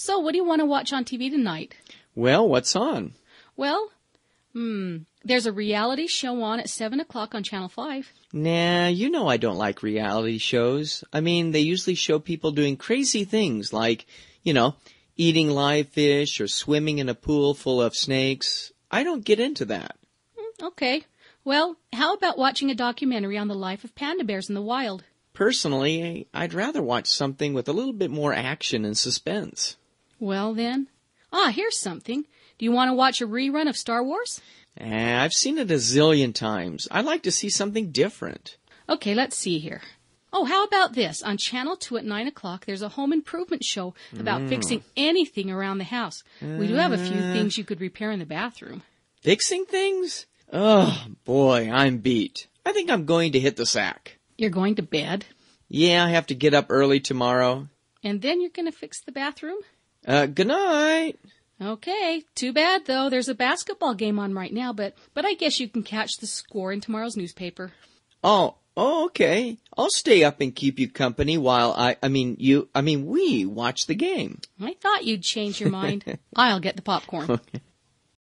So, what do you want to watch on TV tonight? Well, what's on? Well, hmm, there's a reality show on at 7 o'clock on Channel 5. Nah, you know I don't like reality shows. I mean, they usually show people doing crazy things like, you know, eating live fish or swimming in a pool full of snakes. I don't get into that. Hmm, okay. Well, how about watching a documentary on the life of panda bears in the wild? Personally, I'd rather watch something with a little bit more action and suspense. Well, then. Ah, here's something. Do you want to watch a rerun of Star Wars? Eh, I've seen it a zillion times. I'd like to see something different. Okay, let's see here. Oh, how about this? On Channel 2 at 9 o'clock, there's a home improvement show about mm. fixing anything around the house. we do have a few uh. things you could repair in the bathroom. Fixing things? Oh, boy, I'm beat. I think I'm going to hit the sack. You're going to bed? Yeah, I have to get up early tomorrow. And then you're going to fix the bathroom? Uh, good night. Okay. Too bad though. There's a basketball game on right now, but but I guess you can catch the score in tomorrow's newspaper. Oh, oh, okay. I'll stay up and keep you company while I I mean you I mean we watch the game. I thought you'd change your mind. I'll get the popcorn. Okay.